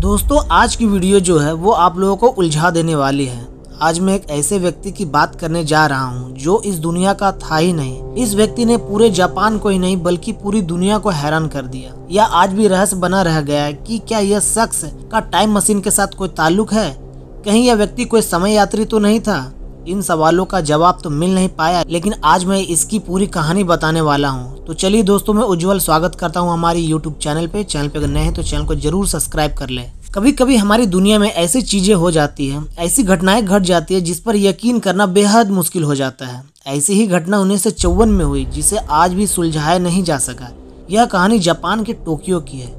दोस्तों आज की वीडियो जो है वो आप लोगों को उलझा देने वाली है आज मैं एक ऐसे व्यक्ति की बात करने जा रहा हूँ जो इस दुनिया का था ही नहीं इस व्यक्ति ने पूरे जापान को ही नहीं बल्कि पूरी दुनिया को हैरान कर दिया यह आज भी रहस्य बना रह गया है कि क्या यह शख्स का टाइम मशीन के साथ कोई ताल्लुक है कहीं यह व्यक्ति कोई समय यात्री तो नहीं था इन सवालों का जवाब तो मिल नहीं पाया लेकिन आज मैं इसकी पूरी कहानी बताने वाला हूँ तो चलिए दोस्तों मैं उज्जवल स्वागत करता हूँ हमारी यूट्यूब चैनल पे चैनल पे अगर नए हैं तो चैनल को जरूर सब्सक्राइब कर ले कभी कभी हमारी दुनिया में ऐसी चीजें हो जाती है ऐसी घटनाएं घट जाती है जिस पर यकीन करना बेहद मुश्किल हो जाता है ऐसी ही घटना उन्नीस सौ में हुई जिसे आज भी सुलझाया नहीं जा सका यह कहानी जापान के टोक्यो की है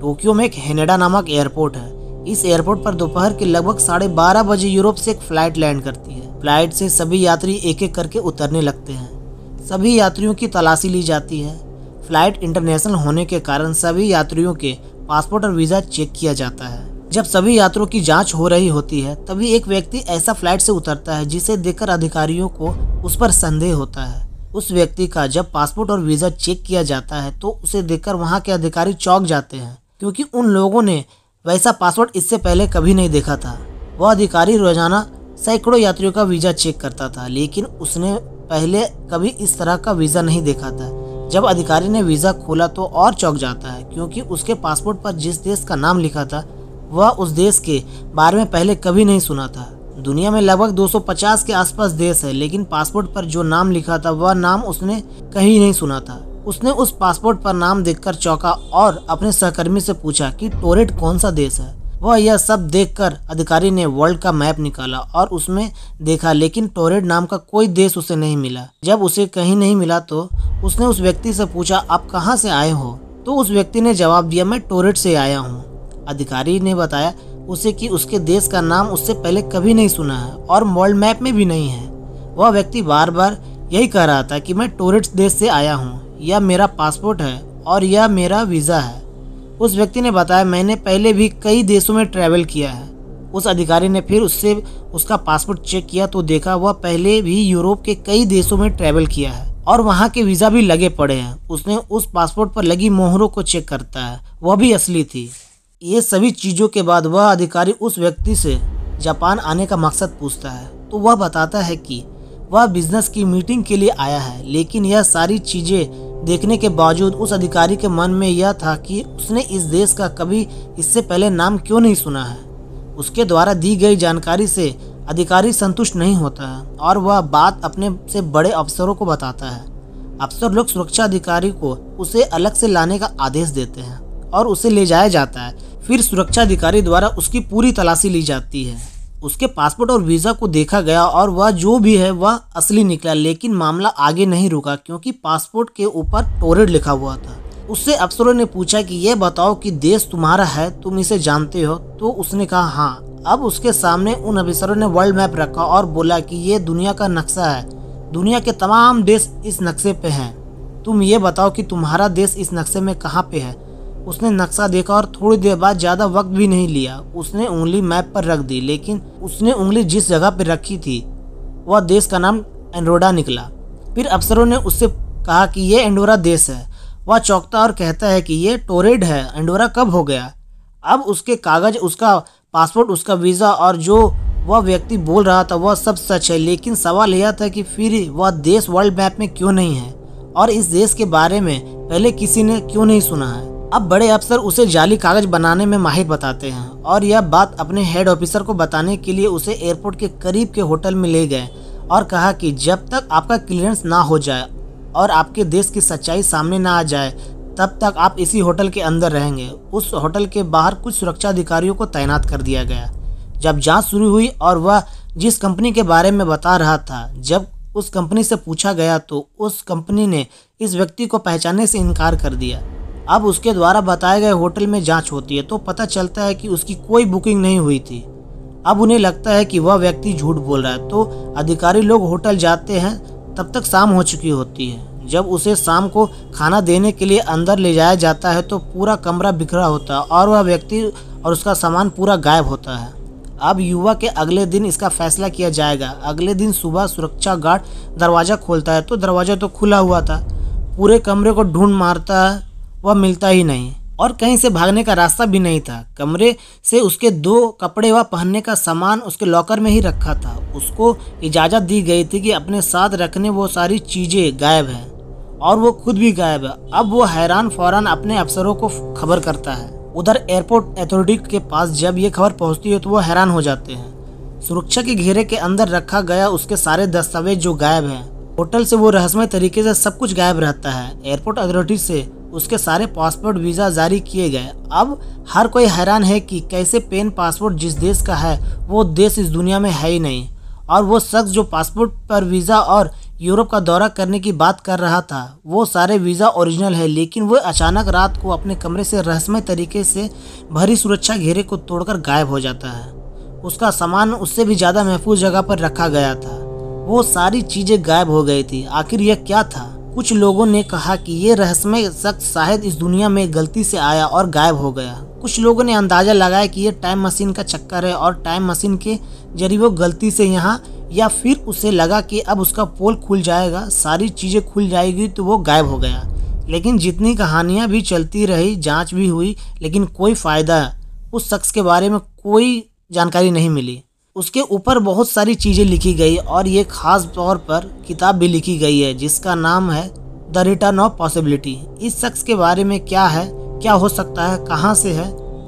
टोक्यो में एक हेनेडा नामक एयरपोर्ट है इस एयरपोर्ट पर दोपहर के लगभग साढ़े बारह बजे यूरोप से एक फ्लाइट लैंड करती है फ्लाइट से सभी यात्री एक एक करके उतरने लगते हैं सभी यात्रियों की तलाशी ली जाती है फ्लाइट इंटरनेशनल होने के कारण सभी यात्रियों के पासपोर्ट और वीज़ा चेक किया जाता है जब सभी यात्रियों की जांच हो रही होती है तभी एक व्यक्ति ऐसा फ्लाइट से उतरता है जिसे देखकर अधिकारियों को उस पर संदेह होता है उस व्यक्ति का जब पासपोर्ट और वीज़ा चेक किया जाता है तो उसे देखकर वहाँ के अधिकारी चौंक जाते हैं क्योंकि उन लोगों ने वैसा पासवर्ड इससे पहले कभी नहीं देखा था वह अधिकारी रोजाना सैकड़ों यात्रियों का वीज़ा चेक करता था लेकिन उसने पहले कभी इस तरह का वीज़ा नहीं देखा था जब अधिकारी ने वीज़ा खोला तो और चौक जाता है क्योंकि उसके पासपोर्ट पर जिस देश का नाम लिखा था वह उस देश के बारे में पहले कभी नहीं सुना था दुनिया में लगभग 250 के आसपास देश है लेकिन पासपोर्ट पर जो नाम लिखा था वह नाम उसने कहीं नहीं सुना था उसने उस पासपोर्ट पर नाम देखकर चौंका और अपने सहकर्मी से पूछा कि टोरेट कौन सा देश है वह यह सब देखकर अधिकारी ने वर्ल्ड का मैप निकाला और उसमें देखा लेकिन टोरेड नाम का कोई देश उसे नहीं मिला जब उसे कहीं नहीं मिला तो उसने उस व्यक्ति से पूछा आप कहाँ से आए हो तो उस व्यक्ति ने जवाब दिया मैं टोरेड से आया हूँ अधिकारी ने बताया उसे कि उसके देश का नाम उससे पहले कभी नहीं सुना है और वर्ल्ड मैप में भी नहीं है वह व्यक्ति बार बार यही कह रहा था कि मैं टोरेट देश से आया हूँ यह मेरा पासपोर्ट है और यह मेरा वीज़ा है उस व्यक्ति ने बताया मैंने पहले भी कई देशों में ट्रैवल किया है उस अधिकारी ने फिर उससे उसका पासपोर्ट चेक किया तो देखा वह पहले भी यूरोप के कई देशों में ट्रैवल किया है और वहाँ के वीज़ा भी लगे पड़े हैं उसने उस पासपोर्ट पर लगी मोहरों को चेक करता है वह भी असली थी ये सभी चीज़ों के बाद वह अधिकारी उस व्यक्ति से जापान आने का मकसद पूछता है तो वह बताता है कि वह बिजनेस की मीटिंग के लिए आया है लेकिन यह सारी चीज़ें देखने के बावजूद उस अधिकारी के मन में यह था कि उसने इस देश का कभी इससे पहले नाम क्यों नहीं सुना है उसके द्वारा दी गई जानकारी से अधिकारी संतुष्ट नहीं होता है और वह बात अपने से बड़े अफसरों को बताता है अफसर लोग सुरक्षा अधिकारी को उसे अलग से लाने का आदेश देते हैं और उसे ले जाया जाता है फिर सुरक्षा अधिकारी द्वारा उसकी पूरी तलाशी ली जाती है उसके पासपोर्ट और वीज़ा को देखा गया और वह जो भी है वह असली निकला लेकिन मामला आगे नहीं रुका क्योंकि पासपोर्ट के ऊपर टोरेड लिखा हुआ था उससे अफसरों ने पूछा कि यह बताओ कि देश तुम्हारा है तुम इसे जानते हो तो उसने कहा हाँ अब उसके सामने उन अफसरों ने वर्ल्ड मैप रखा और बोला कि ये दुनिया का नक्शा है दुनिया के तमाम देश इस नक्शे पे हैं तुम ये बताओ कि तुम्हारा देश इस नक्शे में कहाँ पे है उसने नक्शा देखा और थोड़ी देर बाद ज़्यादा वक्त भी नहीं लिया उसने उंगली मैप पर रख दी लेकिन उसने उंगली जिस जगह पर रखी थी वह देश का नाम एंडोरा निकला फिर अफसरों ने उससे कहा कि यह एंडोरा देश है वह चौंकता और कहता है कि यह टोरेड है एंडोरा कब हो गया अब उसके कागज उसका पासपोर्ट उसका वीज़ा और जो वह व्यक्ति बोल रहा था वह सब सच है लेकिन सवाल यह था कि फिर वह देश वर्ल्ड मैप में क्यों नहीं है और इस देश के बारे में पहले किसी ने क्यों नहीं सुना है अब बड़े अफसर उसे जाली कागज बनाने में माहिर बताते हैं और यह बात अपने हेड ऑफिसर को बताने के लिए उसे एयरपोर्ट के करीब के होटल में ले गए और कहा कि जब तक आपका क्लियरेंस ना हो जाए और आपके देश की सच्चाई सामने ना आ जाए तब तक आप इसी होटल के अंदर रहेंगे उस होटल के बाहर कुछ सुरक्षा अधिकारियों को तैनात कर दिया गया जब जांच शुरू हुई और वह जिस कंपनी के बारे में बता रहा था जब उस कंपनी से पूछा गया तो उस कंपनी ने इस व्यक्ति को पहचानने से इनकार कर दिया अब उसके द्वारा बताए गए होटल में जांच होती है तो पता चलता है कि उसकी कोई बुकिंग नहीं हुई थी अब उन्हें लगता है कि वह व्यक्ति झूठ बोल रहा है तो अधिकारी लोग होटल जाते हैं तब तक शाम हो चुकी होती है जब उसे शाम को खाना देने के लिए अंदर ले जाया जाता है तो पूरा कमरा बिखरा होता है और वह व्यक्ति और उसका सामान पूरा गायब होता है अब युवा के अगले दिन इसका फैसला किया जाएगा अगले दिन सुबह सुरक्षा गार्ड दरवाज़ा खोलता है तो दरवाज़ा तो खुला हुआ था पूरे कमरे को ढूंढ मारता है वह मिलता ही नहीं और कहीं से भागने का रास्ता भी नहीं था कमरे से उसके दो कपड़े व पहनने का सामान उसके लॉकर में ही रखा था उसको इजाज़त दी गई थी कि अपने साथ रखने वो सारी चीज़ें गायब हैं और वो खुद भी गायब है अब वो हैरान फौरन अपने अफसरों को खबर करता है उधर एयरपोर्ट अथॉरिटी के पास जब ये खबर पहुंचती है तो वो हैरान हो जाते हैं सुरक्षा के घेरे के अंदर रखा गया उसके सारे दस्तावेज जो गायब हैं होटल से वो रहस्यमय तरीके से सब कुछ गायब रहता है एयरपोर्ट अथॉरिटी से उसके सारे पासपोर्ट वीज़ा जारी किए गए अब हर कोई हैरान है कि कैसे पेन पासपोर्ट जिस देश का है वो देश इस दुनिया में है ही नहीं और वो शख्स जो पासपोर्ट पर वीज़ा और यूरोप का दौरा करने की बात कर रहा था वो सारे वीज़ा ओरिजिनल है लेकिन वो अचानक रात को अपने कमरे से रहस्यमय तरीके से भरी सुरक्षा घेरे को तोड़कर गायब हो जाता है उसका सामान उससे भी ज़्यादा महफूज जगह पर रखा गया था वो सारी चीज़ें गायब हो गई थी आखिर यह क्या था कुछ लोगों ने कहा कि ये रहस्यमय शख्स शायद इस दुनिया में गलती से आया और गायब हो गया कुछ लोगों ने अंदाज़ा लगाया कि ये टाइम मशीन का चक्कर है और टाइम मशीन के जरिए वो गलती से यहाँ या फिर उसे लगा कि अब उसका पोल खुल जाएगा सारी चीज़ें खुल जाएगी तो वो गायब हो गया लेकिन जितनी कहानियाँ भी चलती रही जाँच भी हुई लेकिन कोई फ़ायदा उस शख्स के बारे में कोई जानकारी नहीं मिली उसके ऊपर बहुत सारी चीज़ें लिखी गई और ये खास तौर पर किताब भी लिखी गई है जिसका नाम है द रिटर्न ऑफ पॉसिबिलिटी इस शख्स के बारे में क्या है क्या हो सकता है कहाँ से है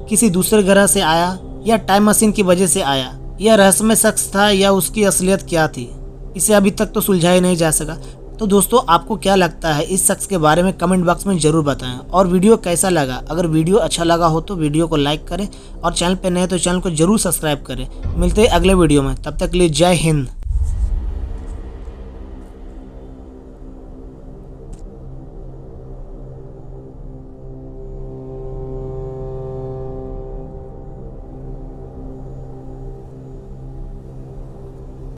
किसी दूसरे ग्रह से आया या टाइम मशीन की वजह से आया यह रहस्यमय शख्स था या उसकी असलियत क्या थी इसे अभी तक तो सुलझाया नहीं जा सका तो दोस्तों आपको क्या लगता है इस शख्स के बारे में कमेंट बॉक्स में ज़रूर बताएं और वीडियो कैसा लगा अगर वीडियो अच्छा लगा हो तो वीडियो को लाइक करें और चैनल पर नए तो चैनल को ज़रूर सब्सक्राइब करें मिलते हैं अगले वीडियो में तब तक के लिए जय हिंद